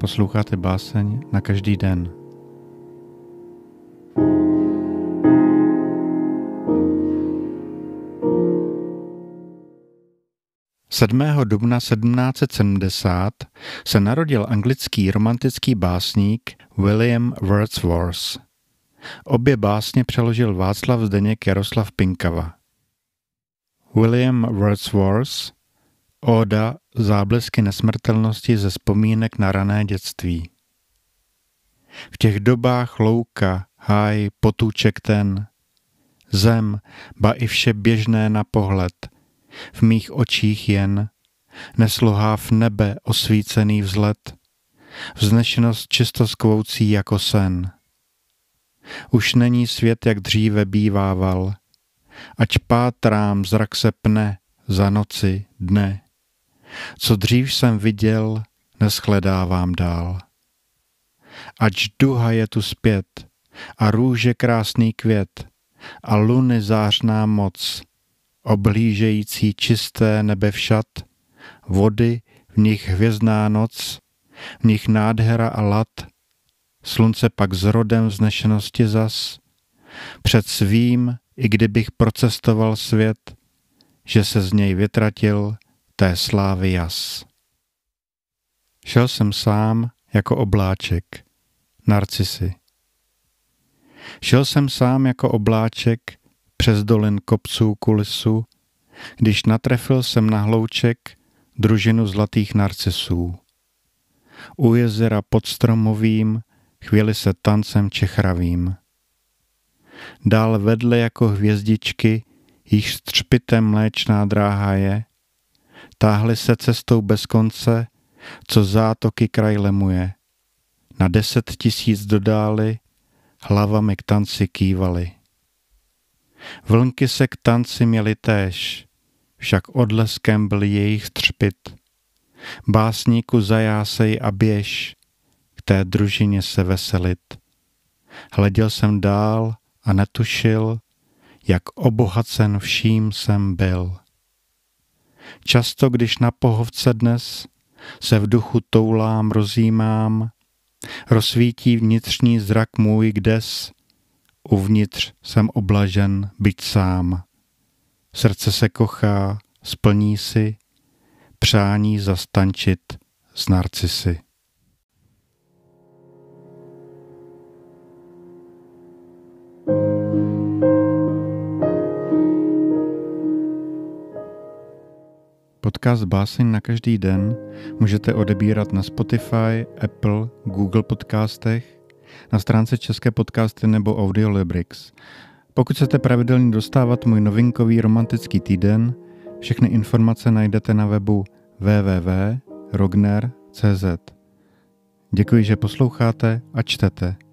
Posloucháte báseň na každý den. Sedmého dubna 1770 se narodil anglický romantický básník William Wordsworth. Obě básně přeložil Václav Zdeněk Jaroslav Pinkava. William Wordsworth Oda Záblesky nesmrtelnosti ze vzpomínek na rané dětství. V těch dobách louka, háj, potůček ten, zem, ba i vše běžné na pohled, v mých očích jen, nesluhá v nebe osvícený vzlet, vznešenost čistoskvoucí jako sen. Už není svět, jak dříve bývával, ať pátrám, zrak se pne za noci, dne. Co dřív jsem viděl, neschledávám dál. Ač duha je tu zpět a růže krásný květ a luny zářná moc, oblížející čisté nebe všat, vody, v nich hvězdná noc, v nich nádhera a lat, slunce pak zrodem vznešenosti zas, před svým i kdybych procestoval svět, že se z něj vytratil té slávy jas. Šel jsem sám jako obláček, narcisy. Šel jsem sám jako obláček přes dolin kopců kulisu, když natrefil jsem na hlouček družinu zlatých narcisů. U jezera pod stromovým chvíli se tancem čechravým dál vedle jako hvězdičky, jich střpitem mléčná dráha je, táhly se cestou bez konce, co zátoky kraj lemuje. Na deset tisíc dodály, hlavami k tanci kývali. Vlnky se k tanci měly též, však odleskem byl jejich střpit. Básníku zajásej a běž, k té družině se veselit. Hleděl jsem dál a netušil, jak obohacen vším jsem byl. Často, když na pohovce dnes se v duchu toulám, rozjímám, rozsvítí vnitřní zrak můj kdes, uvnitř jsem oblažen, byť sám. Srdce se kochá, splní si, přání zastančit s narcisy. Podcast Báseň na každý den můžete odebírat na Spotify, Apple, Google podcastech, na stránce České podcasty nebo Audiolibrix. Pokud chcete pravidelně dostávat můj novinkový romantický týden, všechny informace najdete na webu www.rogner.cz. Děkuji, že posloucháte a čtete.